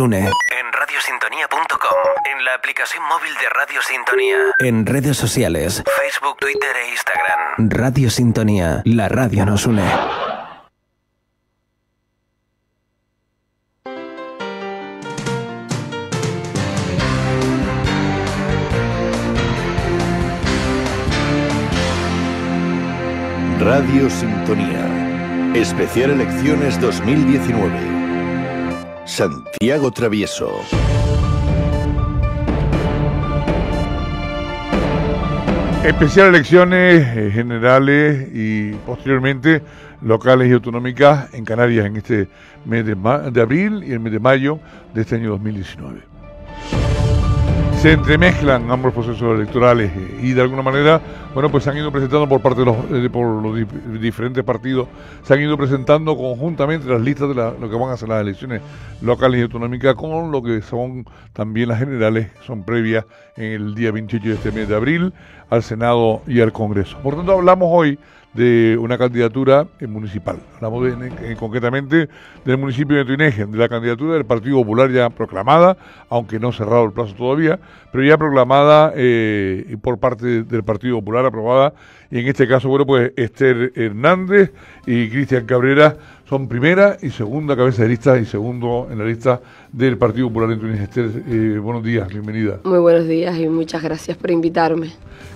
Une En radiosintonía.com, en la aplicación móvil de Radio Sintonía, en redes sociales, Facebook, Twitter e Instagram. Radio Sintonía, la radio nos une. Radio Sintonía, especial elecciones 2019 Santiago Travieso. Especial elecciones eh, generales y posteriormente locales y autonómicas en Canarias en este mes de, de abril y el mes de mayo de este año 2019 se entremezclan ambos procesos electorales eh, y de alguna manera, bueno, pues se han ido presentando por parte de los, eh, por los diferentes partidos, se han ido presentando conjuntamente las listas de lo que van a ser las elecciones locales y autonómicas con lo que son también las generales, son previas en el día 28 de este mes de abril al Senado y al Congreso. Por tanto, hablamos hoy de una candidatura municipal. Hablamos concretamente del municipio de Tuineje, de la candidatura del Partido Popular ya proclamada, aunque no cerrado el plazo todavía, pero ya proclamada eh, por parte del Partido Popular, aprobada, y en este caso, bueno, pues Esther Hernández y Cristian Cabrera son primera y segunda cabeza de lista y segundo en la lista del Partido Popular en Túnez. Esther, eh, buenos días, bienvenida. Muy buenos días y muchas gracias por invitarme.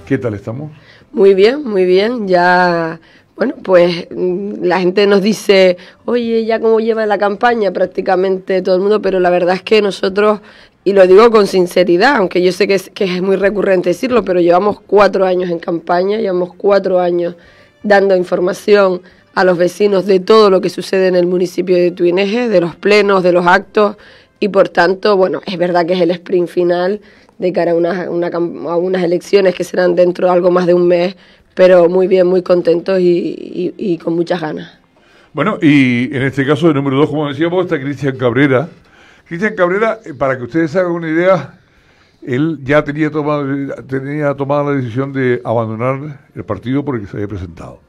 ¿Qué tal estamos? Muy bien, muy bien. Ya bueno, pues mm, la gente nos dice, oye, ya cómo lleva la campaña prácticamente todo el mundo, pero la verdad es que nosotros, y lo digo con sinceridad, aunque yo sé que es, que es muy recurrente decirlo, pero llevamos cuatro años en campaña, llevamos cuatro años dando información a los vecinos de todo lo que sucede en el municipio de Tuineje, de los plenos, de los actos, y por tanto, bueno, es verdad que es el sprint final de cara a unas, una, a unas elecciones que serán dentro de algo más de un mes, pero muy bien, muy contentos y, con muchas ganas. Bueno, y en este caso, el número dos, como decíamos, está Cristian Cabrera. Cristian Cabrera, eh, para que ustedes hagan una idea, él ya tenía tomado, tenía tomada la decisión de abandonar el partido porque se había presentado.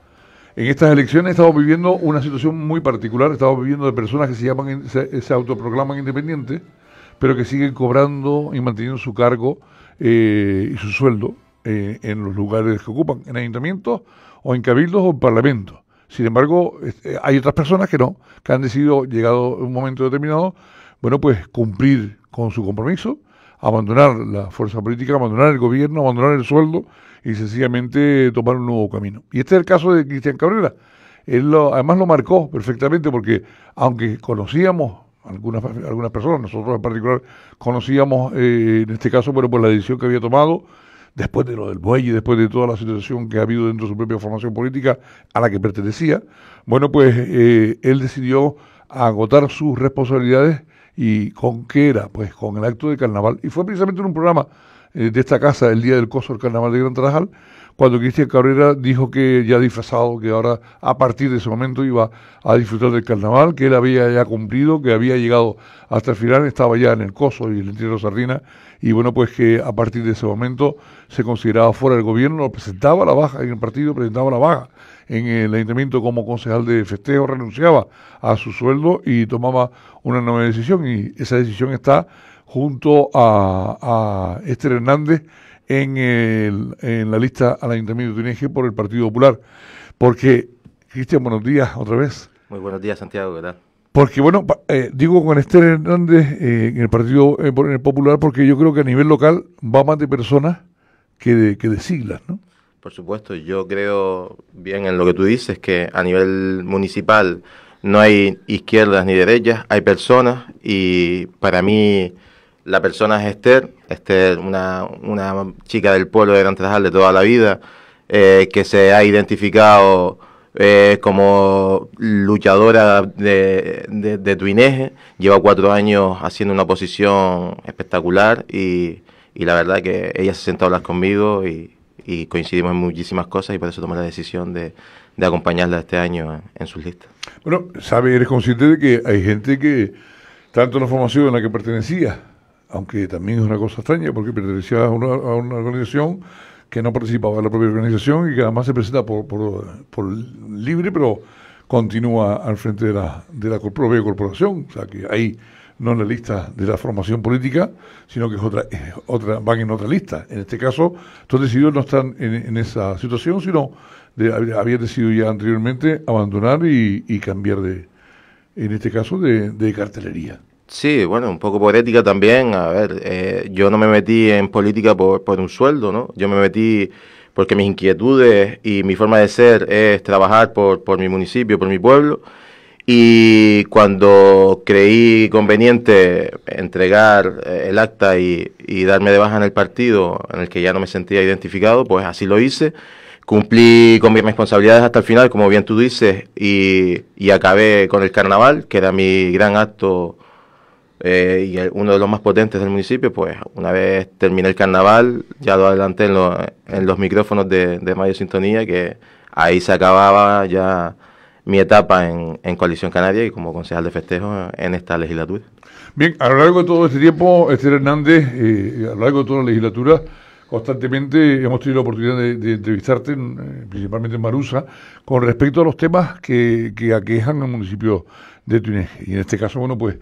En estas elecciones estamos viviendo una situación muy particular, estamos viviendo de personas que se llaman se autoproclaman independientes, pero que siguen cobrando y manteniendo su cargo eh, y su sueldo eh, en los lugares que ocupan, en ayuntamientos o en cabildos o en parlamentos. Sin embargo, eh, hay otras personas que no, que han decidido, llegado un momento determinado, bueno, pues cumplir con su compromiso, abandonar la fuerza política, abandonar el gobierno, abandonar el sueldo y sencillamente tomar un nuevo camino. Y este es el caso de Cristian Cabrera. Él lo, además lo marcó perfectamente porque, aunque conocíamos algunas, algunas personas, nosotros en particular conocíamos eh, en este caso, bueno, por pues la decisión que había tomado después de lo del buey y después de toda la situación que ha habido dentro de su propia formación política a la que pertenecía, bueno, pues eh, él decidió agotar sus responsabilidades y con qué era, pues con el acto de carnaval. Y fue precisamente en un programa eh, de esta casa, el día del coso del carnaval de Gran Tarajal, cuando Cristian Cabrera dijo que ya disfrazado, que ahora a partir de ese momento iba a disfrutar del carnaval, que él había ya cumplido, que había llegado hasta el final, estaba ya en el Coso y el entierro Sardina, y bueno, pues que a partir de ese momento se consideraba fuera del gobierno, presentaba la baja en el partido, presentaba la baja en el ayuntamiento como concejal de festejo, renunciaba a su sueldo y tomaba una nueva decisión, y esa decisión está junto a, a Esther Hernández en, la lista al Ayuntamiento de TNG por el Partido Popular. Porque, Cristian, buenos días otra vez. Muy buenos días, Santiago, ¿qué tal? Porque, bueno, eh, digo con Esther Hernández eh, en el Partido eh, el Popular, porque yo creo que a nivel local va más de personas que que de siglas, ¿no? Por supuesto, yo creo bien en lo que tú dices, que a nivel municipal no hay izquierdas ni derechas, hay personas y para mí la persona es Esther, Esther, una, chica del pueblo de Gran Trajal de toda la vida, eh, que se ha identificado eh, como luchadora de, de, de, lleva cuatro años haciendo una posición espectacular y, la verdad que ella se sentó a hablar conmigo y, coincidimos en muchísimas cosas y por eso tomé la decisión de, de acompañarla este año en, sus listas. Bueno, sabes, eres consciente de que hay gente que, tanto en la formación a la que pertenecía, aunque también es una cosa extraña porque pertenecía a una, organización que no participaba en la propia organización y que además se presenta por, libre, pero continúa al frente de la, de la propia corporación, o sea que ahí no en la lista de la formación política, sino que es otra, otra van en otra lista. En este caso, estos decididos no están en, esa situación, sino de, habían decidido ya anteriormente abandonar y, cambiar de, en este caso, de cartelería. Sí, bueno, un poco por ética también. A ver, eh, yo no me metí en política por, un sueldo, ¿no? Yo me metí porque mis inquietudes y mi forma de ser es trabajar por, mi municipio, por mi pueblo. Y cuando creí conveniente entregar eh, el acta y, darme de baja en el partido en el que ya no me sentía identificado, pues así lo hice. Cumplí con mis responsabilidades hasta el final, como bien tú dices, y acabé con el carnaval, que era mi gran acto eh, y uno de los más potentes del municipio, pues una vez terminé el carnaval, ya lo adelanté en, los micrófonos de, de Mayo Sintonía, que ahí se acababa ya mi etapa en, Coalición Canaria y como concejal de festejo en esta legislatura. Bien, a lo largo de todo este tiempo, Esther Hernández, eh, a lo largo de toda la legislatura, constantemente hemos tenido la oportunidad de, entrevistarte, eh, principalmente en Marusa, con respecto a los temas que, que aquejan al municipio de Y en este caso, bueno, pues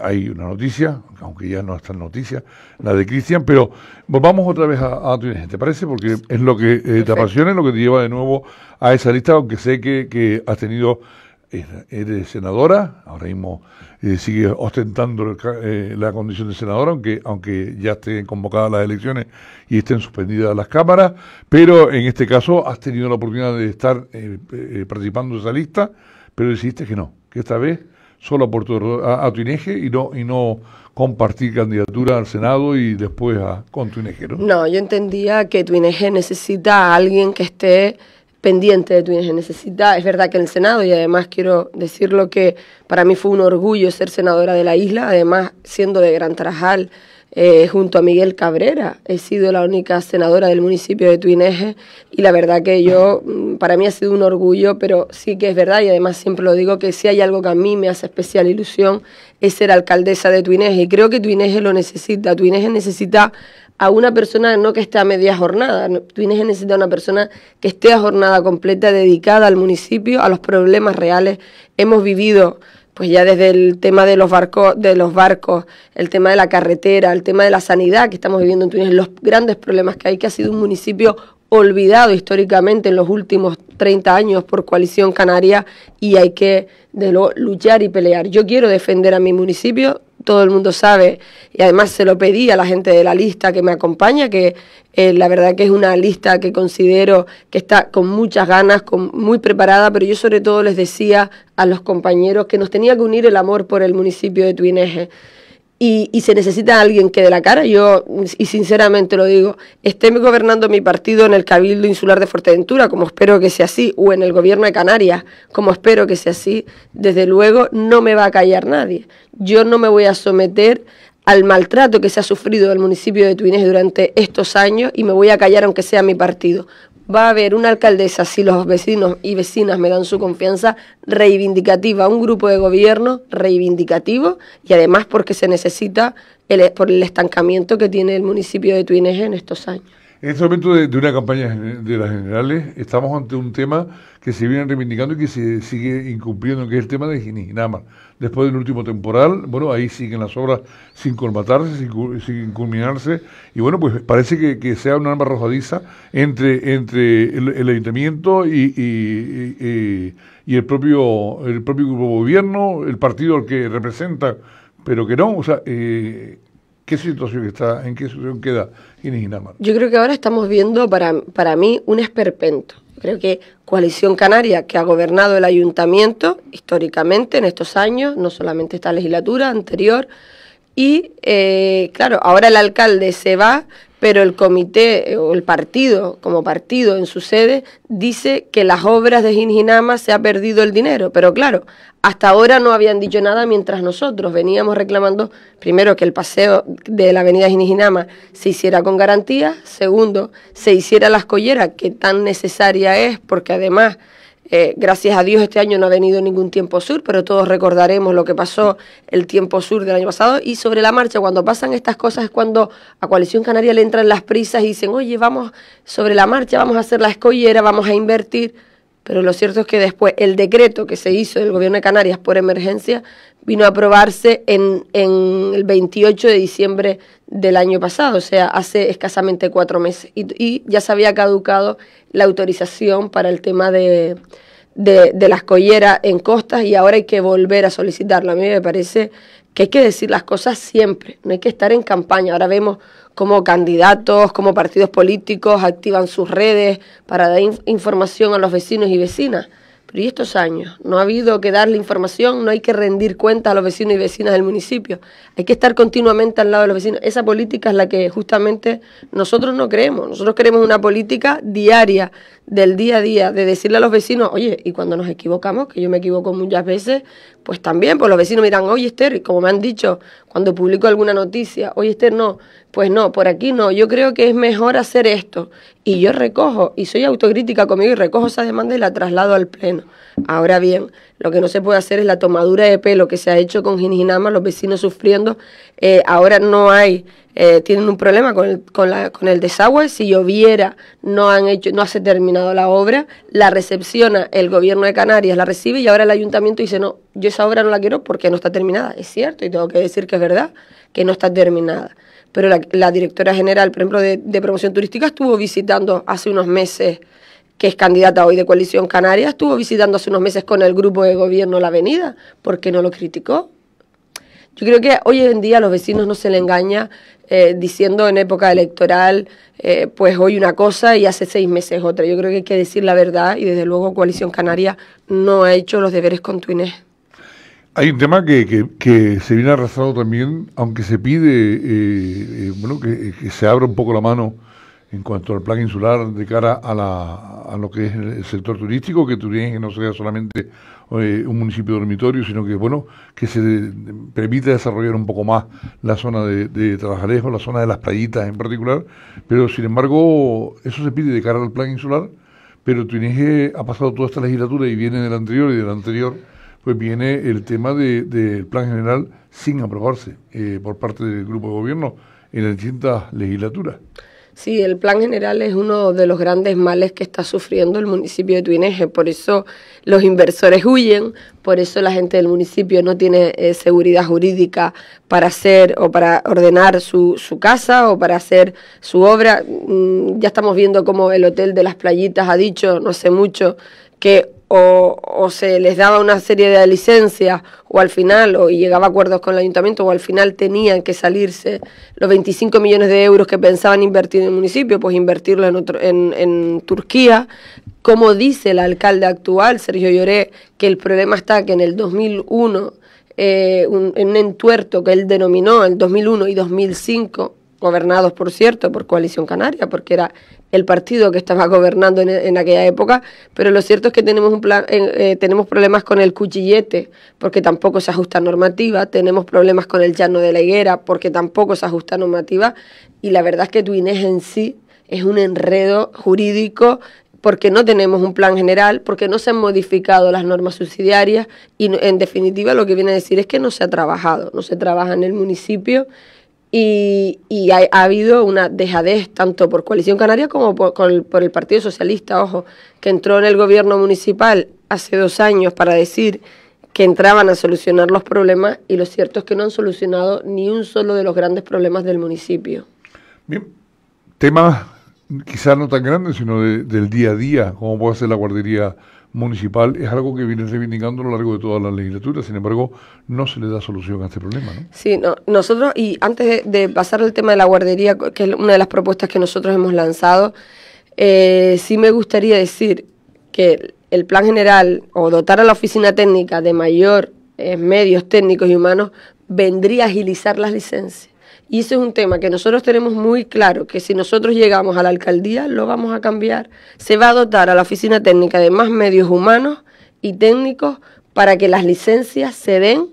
hay una noticia, aunque ya no está en noticia, la de Cristian, pero volvamos otra vez a, a ¿te parece? Porque es lo que eh, te apasiona, es lo que te lleva de nuevo a esa lista, aunque sé que, que has tenido, eres senadora, ahora mismo eh, sigue ostentando eh, la condición de senadora, aunque, aunque ya estén convocadas las elecciones y estén suspendidas las cámaras, pero en este caso has tenido la oportunidad de estar eh, participando de esa lista, pero decidiste que no esta vez solo a, a, Tuineje y no, y no compartir candidatura al Senado y después a, con Tuineje, ¿no? No, yo entendía que Tuineje necesita a alguien que esté pendiente de Tuineje, necesita, es verdad que en el Senado, y además quiero decirlo que para mí fue un orgullo ser senadora de la isla, además siendo de Gran Tarajal, eh, junto a Miguel Cabrera. He sido la única senadora del municipio de Tuineje y la verdad que yo, mm, para mí ha sido un orgullo, pero sí que es verdad y además siempre lo digo que si hay algo que a mí me hace especial ilusión es ser alcaldesa de Tuineje y creo que Tuineje lo necesita. Tuineje necesita a una persona no que esté a media jornada. Tuineje necesita a una persona que esté a jornada completa, dedicada al municipio, a los problemas reales. Hemos vivido pues ya desde el tema de los barcos, de los barcos, el tema de la carretera, el tema de la sanidad que estamos viviendo en Túnez, los grandes problemas que hay, que ha sido un municipio olvidado históricamente en los últimos 30 años por coalición canaria y hay que de luchar y pelear. Yo quiero defender a mi municipio todo el mundo sabe, y además se lo pedí a la gente de la lista que me acompaña, que eh, la verdad que es una lista que considero que está con muchas ganas, con, muy preparada, pero yo sobre todo les decía a los compañeros que nos tenía que unir el amor por el municipio de Tuineje. Y, se necesita alguien que dé la cara, yo, y sinceramente lo digo, esté gobernando mi partido en el Cabildo Insular de Fuerteventura, como espero que sea así, o en el gobierno de Canarias, como espero que sea así, desde luego no me va a callar nadie. Yo no me voy a someter al maltrato que se ha sufrido ...el municipio de Tuines durante estos años y me voy a callar aunque sea mi partido va a haber una alcaldesa, si los vecinos y vecinas me dan su confianza, reivindicativa, un grupo de gobierno reivindicativo y además porque se necesita por el estancamiento que tiene el municipio de Tuineje en estos años. En este momento de, una campaña de las generales estamos ante un tema que se viene reivindicando y que se sigue incumpliendo, que es el tema de Nada más, Después del último temporal, bueno, ahí siguen las obras sin colmatarse, sin, culminarse, y bueno, pues parece que, sea una arma arrojadiza entre, entre el, ayuntamiento y, y, el, propio, el propio grupo gobierno, el partido al que representa, pero que no, o sea... Eh, ¿Qué situación está, en qué situación queda Inamar. Yo creo que ahora estamos viendo para, para mí un esperpento. Creo que Coalición Canaria, que ha gobernado el ayuntamiento históricamente en estos años, no solamente esta legislatura anterior, y eh, claro, ahora el alcalde se va, pero el comité eh, o el partido, como partido en su sede, dice que las obras de Ginjinama se ha perdido el dinero. Pero claro, hasta ahora no habían dicho nada mientras nosotros veníamos reclamando, primero, que el paseo de la avenida Ginjinama se hiciera con garantía, segundo, se hiciera la escollera, que tan necesaria es, porque además eh, gracias a Dios este año no ha venido ningún tiempo sur, pero todos recordaremos lo que pasó el tiempo sur del año pasado. Y sobre la marcha, cuando pasan estas cosas es cuando a Coalición Canaria le entran las prisas y dicen, oye, vamos sobre la marcha, vamos a hacer la escollera, vamos a invertir. Pero lo cierto es que después el decreto que se hizo del gobierno de Canarias por emergencia vino a aprobarse en, el 28 de diciembre del año pasado, o sea, hace escasamente cuatro meses. Y, ya se había caducado la autorización para el tema de, las colleras en costas y ahora hay que volver a solicitarla. A mí me parece que hay que decir las cosas siempre, no hay que estar en campaña. Ahora vemos como candidatos, como partidos políticos activan sus redes para dar información a los vecinos y vecinas. Pero ¿y estos años? No ha habido que darle información, no hay que rendir cuentas a los vecinos y vecinas del municipio. Hay que estar continuamente al lado de los vecinos. Esa política es la que justamente nosotros no creemos. Nosotros queremos una política diaria del día a día, de decirle a los vecinos, oye, y cuando nos equivocamos, que yo me equivoco muchas veces, pues también, pues los vecinos miran, oye Esther, y como me han dicho cuando publico alguna noticia, oye Esther, no, pues no, por aquí no, yo creo que es mejor hacer esto. Y yo recojo, y soy autocrítica conmigo, y recojo esa demanda y la traslado al Pleno. Ahora bien, lo que no se puede hacer es la tomadura de pelo que se ha hecho con Ginjinama, los vecinos sufriendo eh, ahora no hay, eh, tienen un problema con el, desagüe, si lloviera no han hecho, no se ha terminado la obra, la recepciona el gobierno de Canarias, la recibe y ahora el ayuntamiento dice, no, yo esa obra no la quiero porque no está terminada, es cierto y tengo que decir que es verdad, que no está terminada. Pero la, directora general, por ejemplo, de, promoción turística estuvo visitando hace unos meses que es candidata hoy de Coalición Canarias, estuvo visitando hace unos meses con el grupo de gobierno la avenida, porque no lo criticó. Yo creo que hoy en día a los vecinos no se le engaña eh, diciendo en época electoral, eh, pues hoy una cosa y hace seis meses otra. Yo creo que hay que decir la verdad y desde luego Coalición Canaria no ha hecho los deberes con Twinés. Hay un tema que, que, se viene arrasado también, aunque se pide eh, bueno, que, se abra un poco la mano en cuanto al plan insular de cara a, lo que es el sector turístico, que Turín no sea solamente eh, un municipio dormitorio, sino que bueno que se permita desarrollar un poco más la zona de, Trabajalejo, la zona de las playitas en particular, pero sin embargo eso se pide de cara al plan insular, pero Turín ha pasado toda esta legislatura y viene del anterior y del anterior, pues viene el tema del plan general sin aprobarse eh, por parte del grupo de gobierno en las distintas legislaturas. Sí, el plan general es uno de los grandes males que está sufriendo el municipio de Tuineje. Por eso los inversores huyen, por eso la gente del municipio no tiene eh, seguridad jurídica para hacer o para ordenar su, su casa o para hacer su obra. Mm, ya estamos viendo cómo el Hotel de las Playitas ha dicho no sé mucho que o, se les daba una serie de licencias o al final, o llegaba a acuerdos con el ayuntamiento, o al final tenían que salirse los 25 millones de euros que pensaban invertir en el municipio, pues invertirlo en, otro, en, Turquía. Como dice el alcalde actual, Sergio Lloré, que el problema está que en el 2001, eh, un, un entuerto que él denominó el 2001 y 2005, gobernados por cierto por Coalición Canaria, porque era el partido que estaba gobernando en, aquella época, pero lo cierto es que tenemos, un plan, eh, eh, tenemos problemas con el cuchillete, porque tampoco se ajusta normativa, tenemos problemas con el llano de la higuera, porque tampoco se ajusta normativa, y la verdad es que Tuinés en sí es un enredo jurídico porque no tenemos un plan general, porque no se han modificado las normas subsidiarias y en definitiva lo que viene a decir es que no se ha trabajado, no se trabaja en el municipio y, ha, habido una dejadez tanto por Coalición Canaria como por, el Partido Socialista, ojo, que entró en el gobierno municipal hace dos años para decir que entraban a solucionar los problemas y lo cierto es que no han solucionado ni un solo de los grandes problemas del municipio. Bien, tema quizás no tan grande, sino del día a día, como puede ser la guardería municipal es algo que viene reivindicando a lo largo de toda la legislatura, sin embargo, no se le da solución a este problema. Sí, no, nosotros, y antes de, pasar al tema de la guardería, que es una de las propuestas que nosotros hemos lanzado, eh, sí me gustaría decir que el plan general o dotar a la oficina técnica de mayor eh, medios técnicos y humanos vendría a agilizar las licencias y ese es un tema que nosotros tenemos muy claro, que si nosotros llegamos a la alcaldía lo vamos a cambiar. Se va a dotar a la oficina técnica de más medios humanos y técnicos para que las licencias se den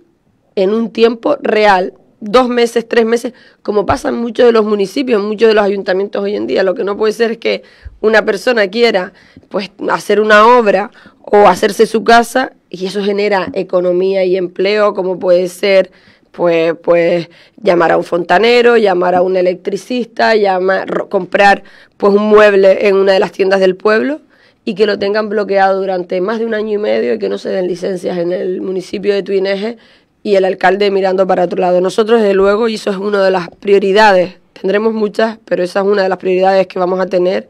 en un tiempo real, dos meses, tres meses, como pasa en muchos de los municipios, en muchos de los ayuntamientos hoy en día. Lo que no puede ser es que una persona quiera pues, hacer una obra o hacerse su casa y eso genera economía y empleo, como puede ser pues, pues llamar a un fontanero, llamar a un electricista, llamar, comprar pues un mueble en una de las tiendas del pueblo y que lo tengan bloqueado durante más de un año y medio y que no se den licencias en el municipio de Tuineje y el alcalde mirando para otro lado. Nosotros, desde luego, y eso es una de las prioridades, tendremos muchas, pero esa es una de las prioridades que vamos a tener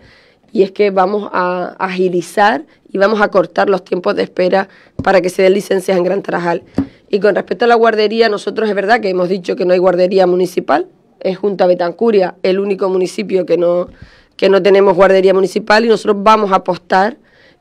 y es que vamos a agilizar y vamos a cortar los tiempos de espera para que se den licencias en Gran Tarajal. Y con respecto a la guardería, nosotros es verdad que hemos dicho que no hay guardería municipal, es Junta Betancuria el único municipio que no, que no tenemos guardería municipal y nosotros vamos a apostar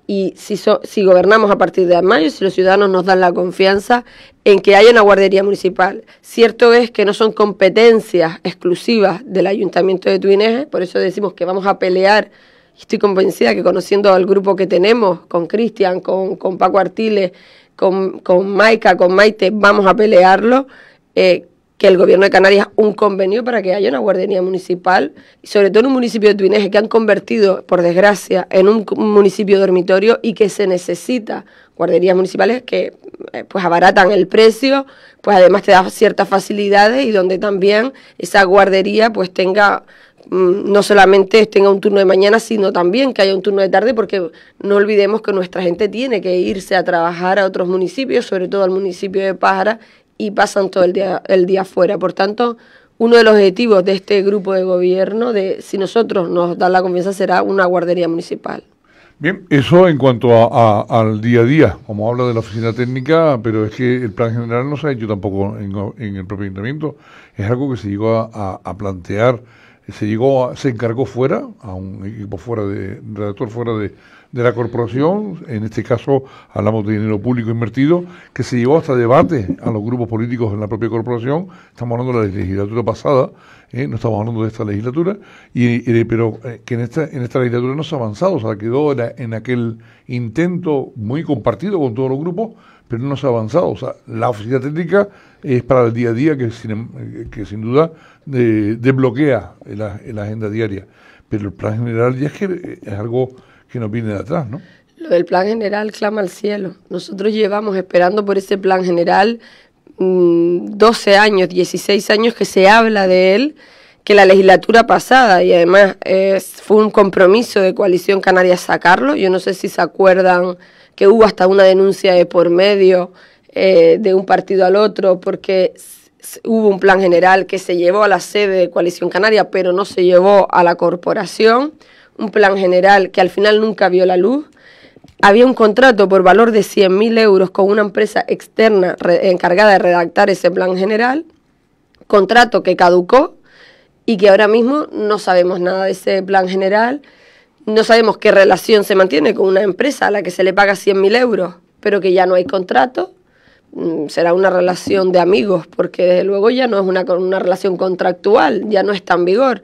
y si, si gobernamos a partir de mayo, si los ciudadanos nos dan la confianza en que haya una guardería municipal. Cierto es que no son competencias exclusivas del Ayuntamiento de Tuineje, por eso decimos que vamos a pelear. Estoy convencida que conociendo al grupo que tenemos, con Cristian, con, con Paco Artiles, con, con Maica, con Maite, vamos a pelearlo, eh, que el gobierno de Canarias un convenio para que haya una guardería municipal, y sobre todo en un municipio de Tuineje que han convertido, por desgracia, en un municipio dormitorio y que se necesita guarderías municipales que eh, pues abaratan el precio, pues además te da ciertas facilidades y donde también esa guardería pues tenga Mm, no solamente tenga un turno de mañana, sino también que haya un turno de tarde, porque no olvidemos que nuestra gente tiene que irse a trabajar a otros municipios, sobre todo al municipio de Pájara, y pasan todo el día, el día fuera. Por tanto, uno de los objetivos de este grupo de gobierno, de si nosotros nos dan la confianza, será una guardería municipal. Bien, eso en cuanto al día a día, como habla de la oficina técnica, pero es que el plan general no se ha hecho tampoco en, el propio ayuntamiento, es algo que se llegó a plantear se llegó, se encargó fuera, a un equipo fuera de, redactor fuera de, la corporación, en este caso hablamos de dinero público invertido, que se llevó hasta debate a los grupos políticos en la propia corporación, estamos hablando de la legislatura pasada, ¿eh? no estamos hablando de esta legislatura, y, pero eh, que en esta, en esta legislatura no se ha avanzado, o sea, quedó en aquel intento muy compartido con todos los grupos, pero no se ha avanzado. O sea, la oficina técnica es para el día a día que sin, que sin duda eh, desbloquea la, agenda diaria. Pero el plan general ya es que es algo que nos viene de atrás, ¿no? Lo del plan general clama al cielo. Nosotros llevamos esperando por ese plan general 12 mm, años, 16 años que se habla de él, que la legislatura pasada, y además fue un compromiso de coalición canaria sacarlo, yo no sé si se acuerdan que hubo hasta una denuncia de por medio eh, de un partido al otro, porque hubo un plan general que se llevó a la sede de Coalición Canaria, pero no se llevó a la corporación, un plan general que al final nunca vio la luz. Había un contrato por valor de 100.000 euros con una empresa externa encargada de redactar ese plan general, contrato que caducó y que ahora mismo no sabemos nada de ese plan general no sabemos qué relación se mantiene con una empresa a la que se le paga 100.000 euros, pero que ya no hay contrato, mm, será una relación de amigos, porque desde luego ya no es una, una relación contractual, ya no está en vigor.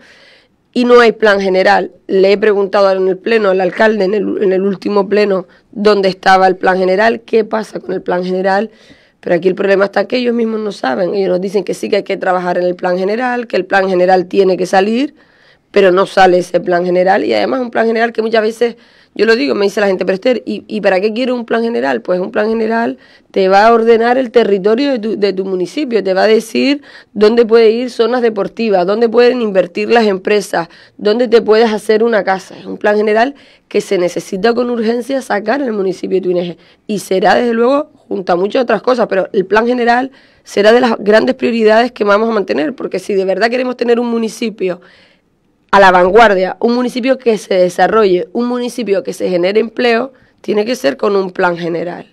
Y no hay plan general. Le he preguntado en el pleno al alcalde, en el, en el último pleno, dónde estaba el plan general, qué pasa con el plan general. Pero aquí el problema está que ellos mismos no saben. Ellos nos dicen que sí que hay que trabajar en el plan general, que el plan general tiene que salir, pero no sale ese plan general y además un plan general que muchas veces, yo lo digo, me dice la gente, pero ¿y, para qué quiero un plan general? Pues un plan general te va a ordenar el territorio de tu, municipio, te va a decir dónde puede ir zonas deportivas, dónde pueden invertir las empresas, dónde te puedes hacer una casa. Es un plan general que se necesita con urgencia sacar en el municipio de Tuineje y será desde luego junto a muchas otras cosas, pero el plan general será de las grandes prioridades que vamos a mantener, porque si de verdad queremos tener un municipio a la vanguardia. Un municipio que se desarrolle, un municipio que se genere empleo, tiene que ser con un plan general.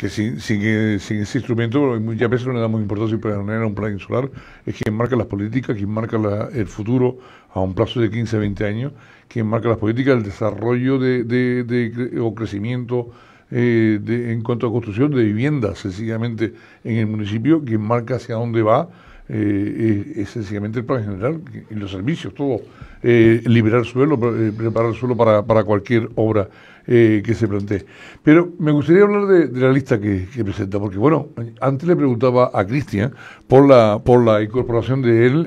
Que sin, sin, e, ese instrumento, muchas veces no le damos importancia para era un plan insular, es quien marca las políticas, quien marca el futuro a un plazo de 15, 20 años, quien marca las políticas, el desarrollo de, o crecimiento eh, en cuanto a construcción de viviendas, sencillamente en el municipio, quien marca hacia dónde va esencialmente eh, eh, es, sencillamente el plan general y los servicios, todo, eh, liberar suelo, preparar suelo para, cualquier obra que se plantee. Pero me gustaría hablar de, la lista que, presenta, porque bueno, antes le preguntaba a Cristian por la, por la incorporación de él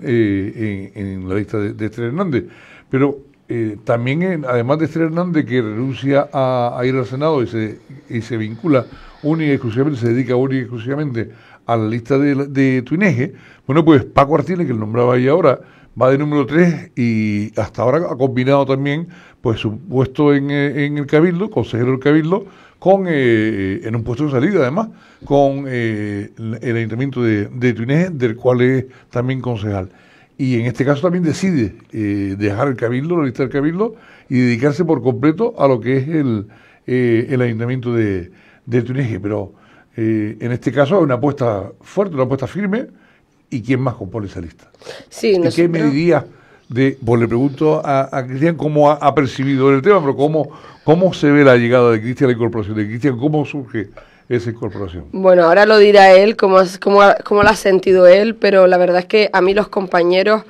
en, la lista de, de Hernández, pero eh, también, además de Esther Hernández que renuncia a, ir al Senado y se, y se vincula única y exclusivamente, se dedica única y exclusivamente a la lista de, de Tuineje, bueno, pues Paco Artiles que lo nombraba ahí ahora, va de número 3 y hasta ahora ha combinado también pues su puesto en, eh, en el Cabildo, consejero del Cabildo, con eh, en un puesto de salida además, con eh, el, Ayuntamiento de, de Tuineje, del cual es también concejal y en este caso también decide eh, dejar el cabildo, la lista del cabildo, y dedicarse por completo a lo que es el, eh, ayuntamiento de, de Tuneje. Pero eh, en este caso hay una apuesta fuerte, una apuesta firme, y quién más compone esa lista. Sí, qué medida de, pues le pregunto a, Cristian cómo ha, percibido el tema, pero cómo, cómo se ve la llegada de Cristian, la incorporación de Cristian, cómo surge esa incorporación. Bueno, ahora lo dirá él, cómo, cómo, cómo lo ha sentido él, pero la verdad es que a mí los compañeros...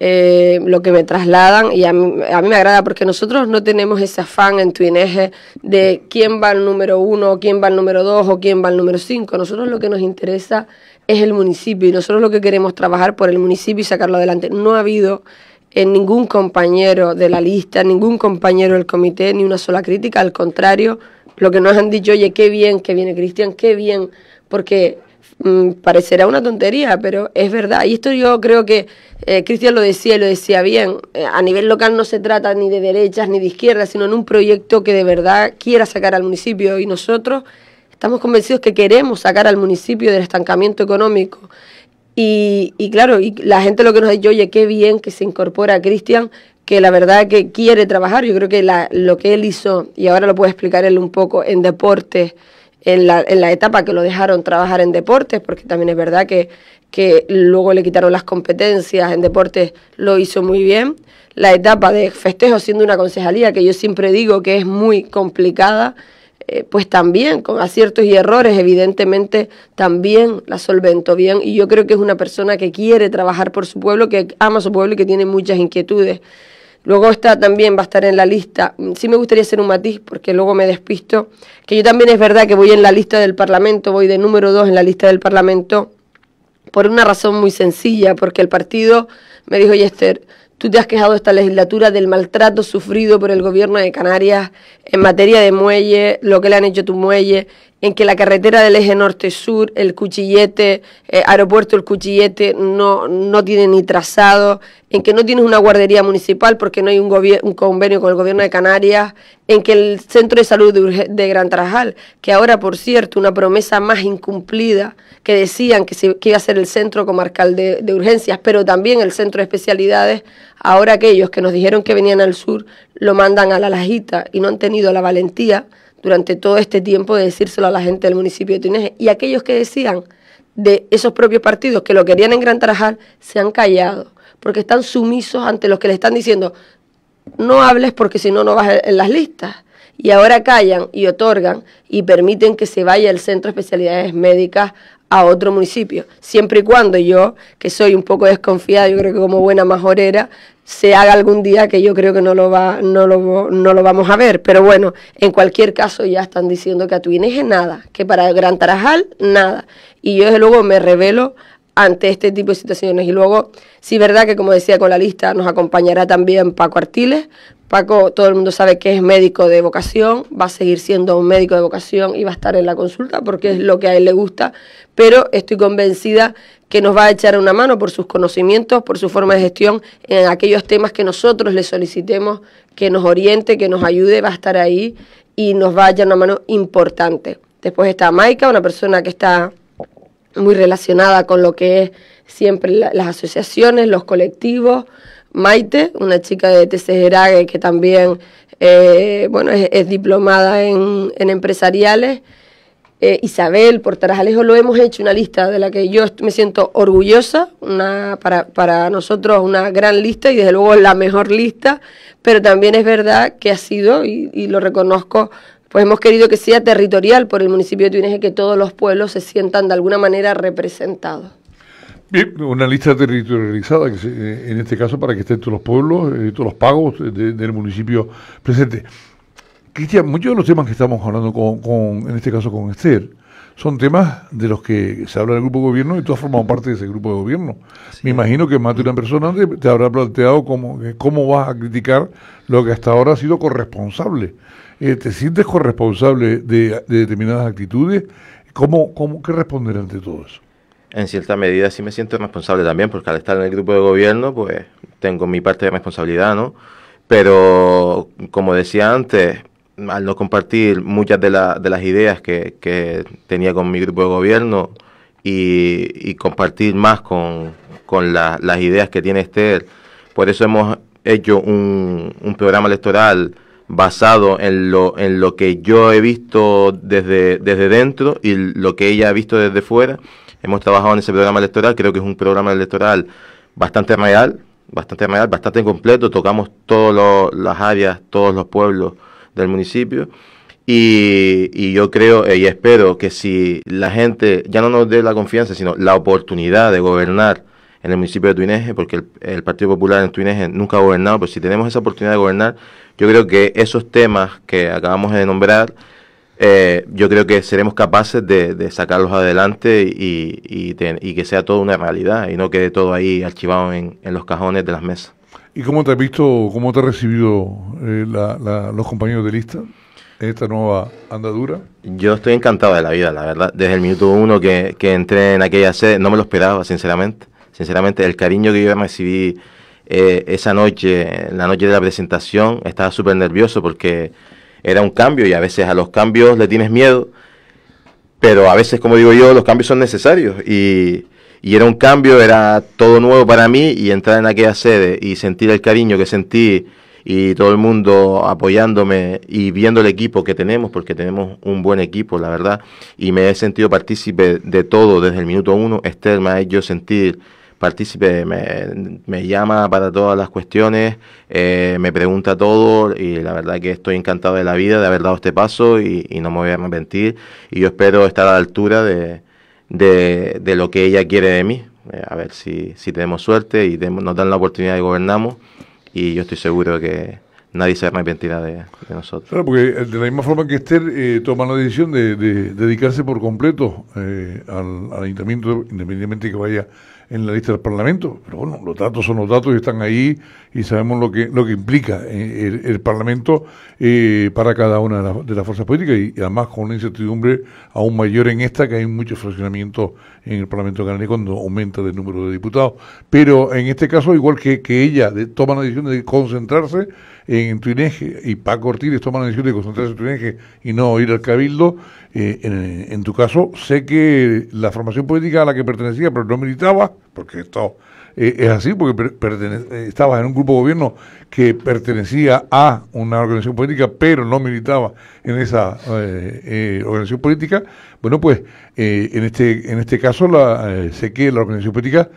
Eh, lo que me trasladan y a mí, me agrada porque nosotros no tenemos ese afán en Tuineje de quién va al número uno, o quién va al número dos o quién va al número cinco. Nosotros lo que nos interesa es el municipio y nosotros lo que queremos trabajar por el municipio y sacarlo adelante. No ha habido en eh, ningún compañero de la lista, ningún compañero del comité, ni una sola crítica, al contrario lo que nos han dicho, oye, qué bien que viene Cristian, qué bien, porque mm, parecerá una tontería, pero es verdad. Y esto yo creo que eh, Cristian lo decía y lo decía bien. Eh, a nivel local no se trata ni de derechas ni de izquierdas, sino en un proyecto que de verdad quiera sacar al municipio y nosotros estamos convencidos que queremos sacar al municipio del estancamiento económico. Y, y claro, y la gente lo que nos ha dicho, oye, qué bien que se incorpora a Cristian, que la verdad que quiere trabajar. Yo creo que lo que él hizo, y ahora lo puede explicar él un poco, en deportes, en la, en la etapa que lo dejaron trabajar en deportes, porque también es verdad que, que luego le quitaron las competencias en deportes, lo hizo muy bien. La etapa de festejo siendo una concejalía, que yo siempre digo que es muy complicada, eh, pues también con aciertos y errores, evidentemente también la solvento bien. Y yo creo que es una persona que quiere trabajar por su pueblo, que ama su pueblo y que tiene muchas inquietudes. Luego está también, va a estar en la lista. Mm, sí me gustaría hacer un matiz porque luego me despisto. Que yo también es verdad que voy en la lista del Parlamento, voy de número dos en la lista del Parlamento por una razón muy sencilla, porque el partido me dijo, Esther, Tú te has quejado esta legislatura del maltrato sufrido por el gobierno de Canarias en materia de muelle, lo que le han hecho tu muelle, en que la carretera del eje norte-sur, el cuchillete, eh, aeropuerto el cuchillete, no, tiene ni trazado, en que no tienes una guardería municipal porque no hay un, convenio con el gobierno de Canarias, en que el centro de salud de, Gran Trajal, que ahora por cierto una promesa más incumplida, que decían que, se, iba a ser el centro comarcal de, de urgencias, pero también el centro de especialidades, ahora aquellos que nos dijeron que venían al sur lo mandan a la lajita y no han tenido la valentía durante todo este tiempo de decírselo a la gente del municipio de Túnez y aquellos que decían de esos propios partidos que lo querían en Gran Tarajal se han callado porque están sumisos ante los que le están diciendo no hables porque si no no vas en las listas y ahora callan y otorgan y permiten que se vaya el centro de especialidades médicas a otro municipio, siempre y cuando yo, que soy un poco desconfiada, yo creo que como buena majorera, se haga algún día que yo creo que no lo, va, no lo, no lo vamos a ver. Pero bueno, en cualquier caso ya están diciendo que a es nada, que para Gran Tarajal nada. Y yo desde luego me revelo ante este tipo de situaciones. Y luego, sí, verdad que como decía con la lista, nos acompañará también Paco Artiles. Paco, todo el mundo sabe que es médico de vocación, va a seguir siendo un médico de vocación y va a estar en la consulta porque es lo que a él le gusta, pero estoy convencida que nos va a echar una mano por sus conocimientos, por su forma de gestión en aquellos temas que nosotros le solicitemos, que nos oriente, que nos ayude, va a estar ahí y nos va a echar una mano importante. Después está Maika, una persona que está muy relacionada con lo que es siempre las asociaciones, los colectivos. Maite, una chica de Tesejerague que también eh, bueno, es, diplomada en, empresariales. Eh, Isabel, por Tarajalejo, lo hemos hecho una lista de la que yo me siento orgullosa, una, para, para nosotros una gran lista y desde luego la mejor lista, pero también es verdad que ha sido, y lo reconozco, pues hemos querido que sea territorial por el municipio de Tuineje, que todos los pueblos se sientan de alguna manera representados. Bien, una lista territorializada, que eh, en este caso para que estén todos los pueblos, eh, todos los pagos del municipio presente. Cristian, muchos de los temas que estamos hablando con, en este caso con Esther, son temas de los que se habla en el grupo de gobierno y tú has formado parte de ese grupo de gobierno. Me imagino que más de una persona te, habrá planteado cómo, cómo vas a criticar lo que hasta ahora ha sido corresponsable eh, te sientes corresponsable de, determinadas actitudes. ¿Cómo, cómo, ¿Qué responder ante todo eso? En cierta medida sí me siento responsable también, porque al estar en el grupo de gobierno, pues tengo mi parte de responsabilidad, ¿no? Pero, como decía antes, al no compartir muchas de, las ideas que, tenía con mi grupo de gobierno y, compartir más con, las ideas que tiene Esther, por eso hemos hecho un, un programa electoral basado en lo, en lo que yo he visto desde, desde dentro y lo que ella ha visto desde fuera. Hemos trabajado en ese programa electoral, creo que es un programa electoral bastante real, bastante real, bastante completo, tocamos todas las áreas, todos los pueblos del municipio. y, yo creo eh, y espero que si la gente ya no nos dé la confianza, sino la oportunidad de gobernar en el municipio de Tuineje, porque el, Partido Popular en Tuineje nunca ha gobernado, pero pues si tenemos esa oportunidad de gobernar, yo creo que esos temas que acabamos de nombrar, eh, yo creo que seremos capaces de, sacarlos adelante y, que sea toda una realidad y no quede todo ahí archivado en, los cajones de las mesas. ¿Y cómo te has visto, cómo te ha recibido eh, los compañeros de lista en esta nueva andadura? Yo estoy encantado de la vida, la verdad. Desde el minuto uno que entré en aquella sede, no me lo esperaba, sinceramente. Sinceramente, el cariño que yo recibí eh, esa noche, la noche de la presentación, estaba súper nervioso porque era un cambio y a veces a los cambios le tienes miedo, pero a veces, como digo yo, los cambios son necesarios y, y era un cambio, era todo nuevo para mí y entrar en aquella sede y sentir el cariño que sentí y todo el mundo apoyándome y viendo el equipo que tenemos, porque tenemos un buen equipo, la verdad, y me he sentido partícipe de todo desde el minuto uno. Esther me ha hecho sentir partícipe, me, llama para todas las cuestiones, eh, me pregunta todo y la verdad que estoy encantado de la vida, de haber dado este paso y, no me voy a arrepentir y yo espero estar a la altura de, de, lo que ella quiere de mí. Eh, a ver si, si tenemos suerte y nos dan la oportunidad de gobernamos y yo estoy seguro que, nadie se arrepentirá de, de nosotros. Claro, porque eh, de la misma forma que Esther eh, toma la decisión de, dedicarse por completo eh, al, ayuntamiento, independientemente que vaya en la lista del Parlamento, pero bueno, los datos son los datos y están ahí y sabemos lo que lo que implica el, Parlamento para cada una de, las fuerzas políticas y, además con una incertidumbre aún mayor en esta que hay mucho fraccionamiento en el Parlamento canario cuando aumenta el número de diputados. Pero en este caso, igual que, ella toma la decisión de concentrarse, en Tuineje y Paco Ortiz toma la decisión de concentrarse en Tuineje y no ir al Cabildo, eh, en, tu caso sé que la formación política a la que pertenecía pero no militaba, porque esto eh, es así, porque eh, estabas en un grupo de gobierno que pertenecía a una organización política pero no militaba en esa organización política, bueno pues en, este, en este caso sé que la organización política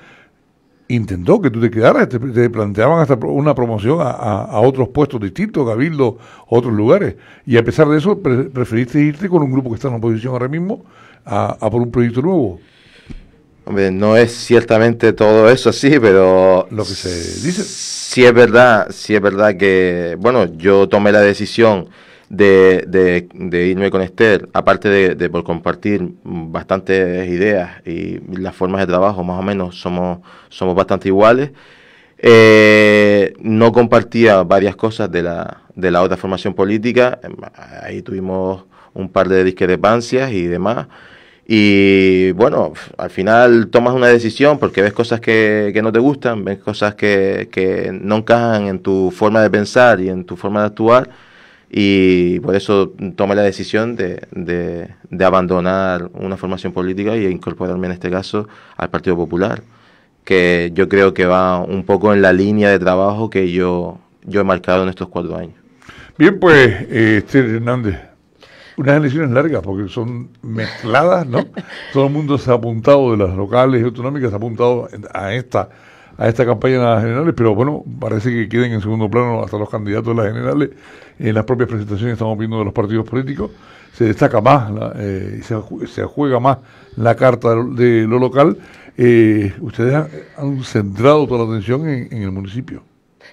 intentó que tú te quedaras, te, planteaban hasta una promoción a, otros puestos distintos, Cabildo, otros lugares. Y a pesar de eso, preferiste irte con un grupo que está en oposición ahora mismo a, por un proyecto nuevo. Hombre, no es ciertamente todo eso así, pero... Lo que se dice. Sí si es verdad, sí si es verdad que, bueno, yo tomé la decisión de, de, irme con Esther, aparte de, por compartir bastantes ideas y las formas de trabajo, más o menos somos, somos bastante iguales. Eh, no compartía varias cosas de la, de la otra formación política, ahí tuvimos un par de discrepancias y demás. Y bueno, al final tomas una decisión porque ves cosas que, que no te gustan, ves cosas que, que, no encajan en tu forma de pensar y en tu forma de actuar y por eso tomé la decisión de, de, abandonar una formación política y incorporarme en este caso al Partido Popular, que yo creo que va un poco en la línea de trabajo que yo, yo he marcado en estos cuatro años. Bien, pues, eh, Esther Hernández, unas elecciones largas porque son mezcladas, ¿no? Todo el mundo se ha apuntado de las locales y autonómicas, se ha apuntado a esta a esta campaña de las generales, pero bueno, parece que queden en segundo plano hasta los candidatos de las generales. En las propias presentaciones estamos viendo de los partidos políticos, se destaca más la, eh, se, juega más la carta de, lo local. Eh, ustedes han, centrado toda la atención en el municipio.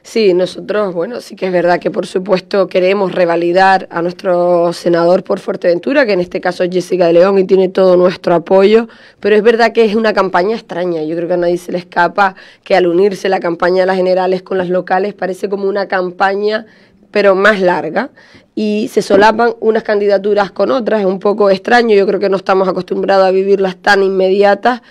Sí, nosotros, bueno, sí que es verdad que por supuesto queremos revalidar a nuestro senador por Fuerteventura, que en este caso es Jessica de León y tiene todo nuestro apoyo, pero es verdad que es una campaña extraña. Yo creo que a nadie se le escapa que al unirse la campaña de las generales con las locales parece como una campaña pero más larga y se solapan unas candidaturas con otras, es un poco extraño, yo creo que no estamos acostumbrados a vivirlas tan inmediatas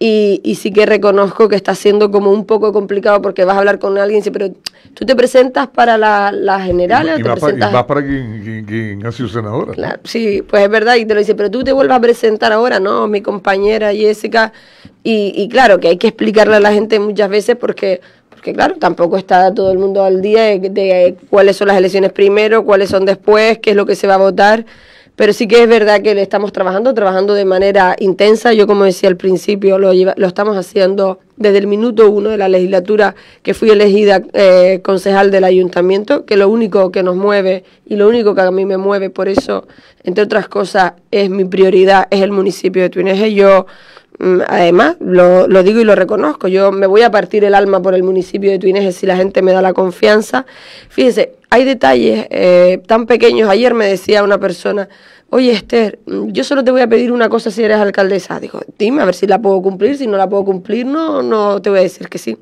y, sí que reconozco que está siendo como un poco complicado porque vas a hablar con alguien y dice, pero tú te presentas para la, la general. Y, vas para quien, ha sido senadora. sí, pues es verdad. Y te lo dice, pero tú te vuelvas a presentar ahora, ¿no? Mi compañera Jessica. Y, claro, que hay que explicarle a la gente muchas veces porque porque claro, tampoco está todo el mundo al día de, cuáles son las elecciones primero, cuáles son después, qué es lo que se va a votar pero sí que es verdad que le estamos trabajando, trabajando de manera intensa. Yo, como decía al principio, lo, lo estamos haciendo desde el minuto uno de la legislatura que fui elegida eh, concejal del ayuntamiento, que lo único que nos mueve y lo único que a mí me mueve, por eso, entre otras cosas, es mi prioridad, es el municipio de y Yo mm, Además, lo, lo, digo y lo reconozco, yo me voy a partir el alma por el municipio de Tuineje si la gente me da la confianza. Fíjese, hay detalles eh, tan pequeños. Ayer me decía una persona, oye Esther, yo solo te voy a pedir una cosa si eres alcaldesa. Dijo, dime a ver si la puedo cumplir, si no la puedo cumplir, no, no te voy a decir que sí.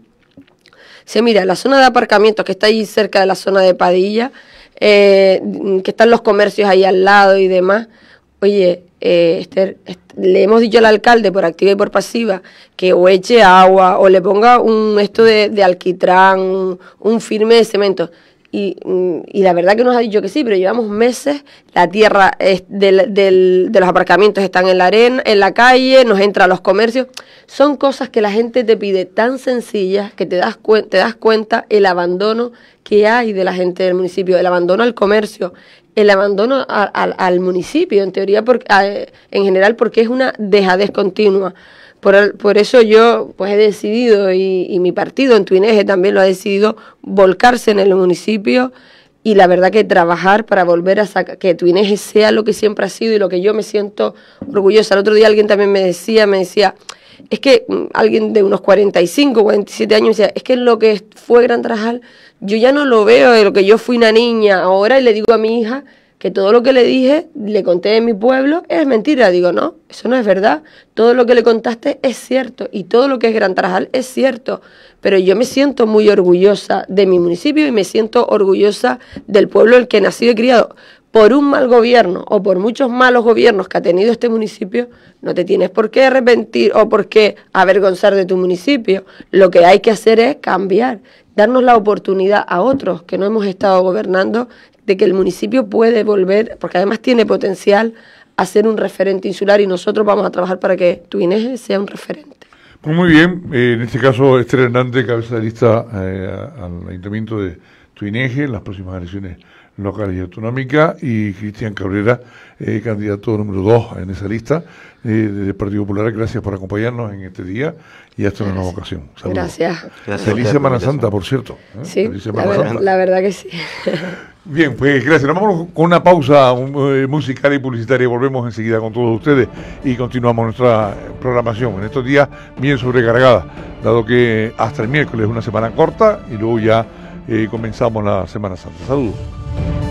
Se mira, la zona de aparcamiento que está ahí cerca de la zona de Padilla, eh, que están los comercios ahí al lado y demás. Oye, eh, Esther, le hemos dicho al alcalde por activa y por pasiva que o eche agua o le ponga un esto de, alquitrán, un, un firme de cemento y, mm, y, la verdad que nos ha dicho que sí, pero llevamos meses, la tierra de los aparcamientos están en la arena, en la calle, nos entra a los comercios. Son cosas que la gente te pide tan sencillas que te das, te das cuenta el abandono que hay de la gente del municipio, el abandono al comercio, el abandono al municipio, en teoría, porque, en general, porque es una dejadez continua. Por, eso yo pues he decidido, y, mi partido en Tuineje también lo ha decidido, volcarse en el municipio y la verdad que trabajar para volver a que Tuineje sea lo que siempre ha sido y lo que yo me siento orgullosa. El otro día alguien también me decía, me decía, es que mm, alguien de unos 45, 47 años decía, es que lo que fue Gran Trajal, yo ya no lo veo de lo que yo fui una niña ahora y le digo a mi hija que todo lo que le dije, le conté de mi pueblo, es mentira. Digo, no, eso no es verdad. Todo lo que le contaste es cierto y todo lo que es Gran Tarajal es cierto. Pero yo me siento muy orgullosa de mi municipio y me siento orgullosa del pueblo en el que nací y criado. Por un mal gobierno o por muchos malos gobiernos que ha tenido este municipio, no te tienes por qué arrepentir o por qué avergonzar de tu municipio. Lo que hay que hacer es cambiar darnos la oportunidad a otros que no hemos estado gobernando de que el municipio puede volver, porque además tiene potencial, a ser un referente insular y nosotros vamos a trabajar para que Tuineje sea un referente. Pues muy bien, eh, en este caso Esther Hernández, cabeza de lista eh, al Ayuntamiento de Tuineje las próximas elecciones local y autonómica, y Cristian Cabrera, eh, candidato número 2 en esa lista eh, del Partido Popular. Gracias por acompañarnos en este día y hasta una nueva ocasión. Saludos. Gracias. Feliz Semana Santa, por cierto. ¿eh? Sí, la, verdad que sí. Bien, pues gracias. Nos vamos con una pausa musical y publicitaria. Volvemos enseguida con todos ustedes y continuamos nuestra programación. En estos días bien sobrecargada, dado que hasta el miércoles es una semana corta y luego ya comenzamos la Semana Santa. Saludos. Thank you